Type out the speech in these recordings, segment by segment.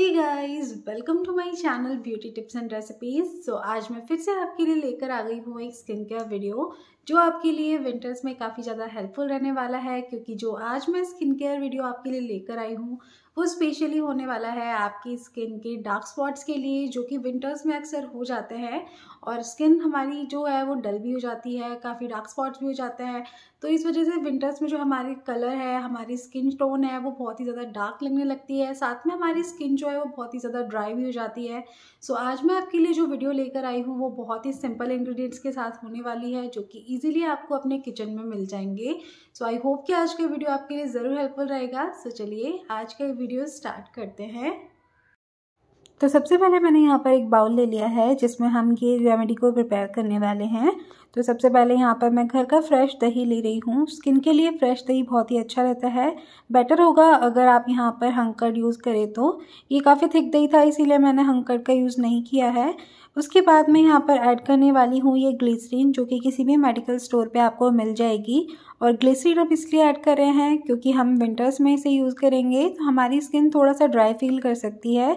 he guys welcome to my channel beauty tips and recipes so आज मैं फिर से आपके लिए लेकर आ गई हूँ एक स्किन केयर वीडियो जो आपके लिए विंटर्स में काफ़ी ज़्यादा हेल्पफुल रहने वाला है क्योंकि जो आज मैं स्किन केयर वीडियो आपके लिए लेकर आई हूँ वो स्पेशली होने वाला है आपकी स्किन के डार्क स्पॉट्स के लिए जो कि विंटर्स में अक्सर हो जाते हैं और स्किन हमारी जो है वो डल भी हो जाती है काफ़ी डार्क स्पॉट्स भी हो जाते हैं तो इस वजह से विंटर्स में जो हमारे कलर है हमारी स्किन टोन है वो बहुत ही ज़्यादा डार्क लगने लगती है साथ में हमारी स्किन जो है वो बहुत ही ज़्यादा ड्राई भी हो जाती है सो so, आज मैं आपके लिए जो वीडियो लेकर आई हूँ वो बहुत ही सिंपल इंग्रेडिएंट्स के साथ होने वाली है जो कि इजीली आपको अपने किचन में मिल जाएंगे सो आई होप कि आज का वीडियो आपके लिए ज़रूर हेल्पफुल रहेगा सो so, चलिए आज का वीडियो स्टार्ट करते हैं तो सबसे पहले मैंने यहाँ पर एक बाउल ले लिया है जिसमें हम ये रेमेडी को प्रिपेयर करने वाले हैं तो सबसे पहले यहाँ पर मैं घर का फ्रेश दही ले रही हूँ स्किन के लिए फ्रेश दही बहुत ही अच्छा रहता है बेटर होगा अगर आप यहाँ पर हंकड़ यूज़ करें तो ये काफ़ी थिक दही था इसीलिए मैंने हंकड़ का यूज़ नहीं किया है उसके बाद मैं यहाँ पर ऐड करने वाली हूँ ये ग्लिसरीन जो कि किसी भी मेडिकल स्टोर पर आपको मिल जाएगी और ग्लिसरीन हम इसलिए ऐड कर रहे हैं क्योंकि हम विंटर्स में इसे यूज़ करेंगे तो हमारी स्किन थोड़ा सा ड्राई फील कर सकती है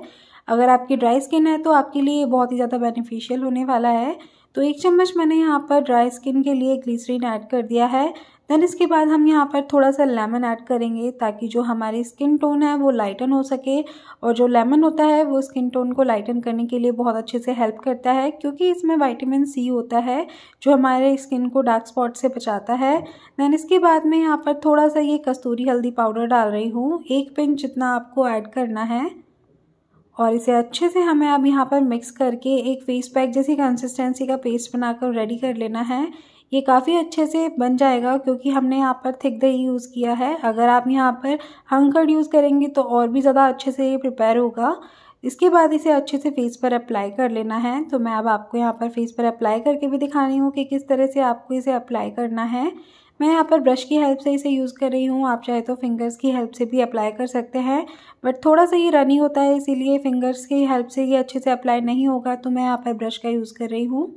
अगर आपकी ड्राई स्किन है तो आपके लिए ये बहुत ही ज़्यादा बेनिफिशियल होने वाला है तो एक चम्मच मैंने यहाँ पर ड्राई स्किन के लिए ग्लिसरीन ऐड कर दिया है देन इसके बाद हम यहाँ पर थोड़ा सा लेमन ऐड करेंगे ताकि जो हमारी स्किन टोन है वो लाइटन हो सके और जो लेमन होता है वो स्किन टोन को लाइटन करने के लिए बहुत अच्छे से हेल्प करता है क्योंकि इसमें विटामिन सी होता है जो हमारे स्किन को डार्क स्पॉट से बचाता है देन इसके बाद मैं यहाँ पर थोड़ा सा ये कस्तूरी हल्दी पाउडर डाल रही हूँ एक पिंच जितना आपको ऐड करना है और इसे अच्छे से हमें अब यहाँ पर मिक्स करके एक फेस पैक जैसी कंसिस्टेंसी का पेस्ट बनाकर रेडी कर लेना है ये काफ़ी अच्छे से बन जाएगा क्योंकि हमने यहाँ पर थिक दही यूज़ किया है अगर आप यहाँ पर हंकड़ यूज़ करेंगे तो और भी ज़्यादा अच्छे से ये प्रिपेयर होगा इसके बाद इसे अच्छे से फेस पर अप्लाई कर लेना है तो मैं अब आपको यहाँ पर फेस पर अप्लाई करके भी दिखा रही हूँ कि किस तरह से आपको इसे अप्लाई करना है मैं यहाँ पर ब्रश की हेल्प से इसे यूज़ कर रही हूँ आप चाहे तो फिंगर्स की हेल्प से भी अप्लाई कर सकते हैं बट थोड़ा सा ये रनी होता है इसीलिए फिंगर्स की हेल्प से ये अच्छे से अप्लाई नहीं होगा तो मैं यहाँ पर ब्रश का यूज़ कर रही हूँ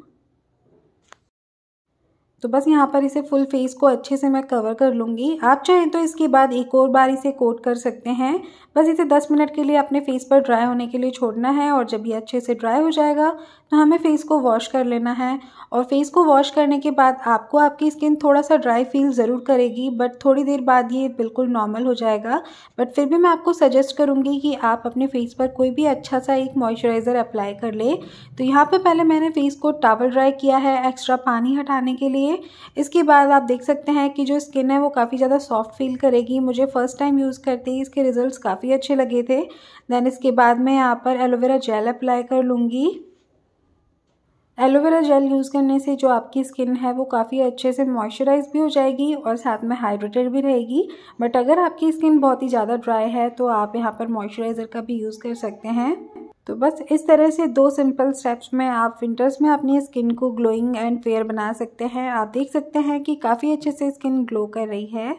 तो बस यहाँ पर इसे फुल फेस को अच्छे से मैं कवर कर लूँगी आप चाहें तो इसके बाद एक और बार इसे कोट कर सकते हैं बस इसे 10 मिनट के लिए अपने फेस पर ड्राई होने के लिए छोड़ना है और जब ये अच्छे से ड्राई हो जाएगा तो हमें फेस को वॉश कर लेना है और फेस को वॉश करने के बाद आपको आपकी स्किन थोड़ा सा ड्राई फील ज़रूर करेगी बट थोड़ी देर बाद ये बिल्कुल नॉर्मल हो जाएगा बट फिर भी मैं आपको सजेस्ट करूँगी कि आप अपने फेस पर कोई भी अच्छा सा एक मॉइस्चराइज़र अप्लाई कर ले तो यहाँ पर पहले मैंने फेस को टावल ड्राई किया है एक्स्ट्रा पानी हटाने के लिए चाहिए इसके बाद आप देख सकते हैं कि जो स्किन है वो काफ़ी ज़्यादा सॉफ्ट फील करेगी मुझे फ़र्स्ट टाइम यूज़ करते ही इसके रिजल्ट्स काफ़ी अच्छे लगे थे देन इसके बाद मैं यहाँ पर एलोवेरा जेल अप्लाई कर लूँगी एलोवेरा जेल यूज़ करने से जो आपकी स्किन है वो काफ़ी अच्छे से मॉइस्चराइज भी हो जाएगी और साथ में हाइड्रेटेड भी रहेगी बट अगर आपकी स्किन बहुत ही ज़्यादा ड्राई है तो आप यहाँ पर मॉइस्चराइज़र का भी यूज़ कर सकते हैं तो बस इस तरह से दो सिंपल स्टेप्स में आप विंटर्स में अपनी स्किन को ग्लोइंग एंड फेयर बना सकते हैं आप देख सकते हैं कि काफ़ी अच्छे से स्किन ग्लो कर रही है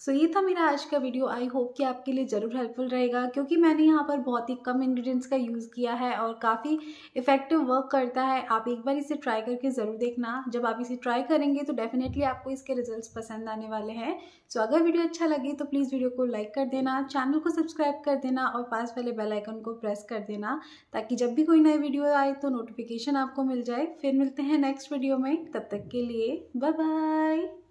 सो so, ये था मेरा आज का वीडियो आई होप कि आपके लिए ज़रूर हेल्पफुल रहेगा क्योंकि मैंने यहाँ पर बहुत ही कम इंग्रेडिएंट्स का यूज़ किया है और काफ़ी इफेक्टिव वर्क करता है आप एक बार इसे ट्राई करके ज़रूर देखना जब आप इसे ट्राई करेंगे तो डेफिनेटली आपको इसके रिजल्ट पसंद आने वाले हैं सो so, अगर वीडियो अच्छा लगे तो प्लीज़ वीडियो को लाइक कर देना चैनल को सब्सक्राइब कर देना और पास वाले बेलाइकन को प्रेस कर देना ताकि जब भी कोई नई वीडियो आए तो नोटिफिकेशन आपको मिल जाए फिर मिलते हैं नेक्स्ट वीडियो में तब तक के लिए बाय बाय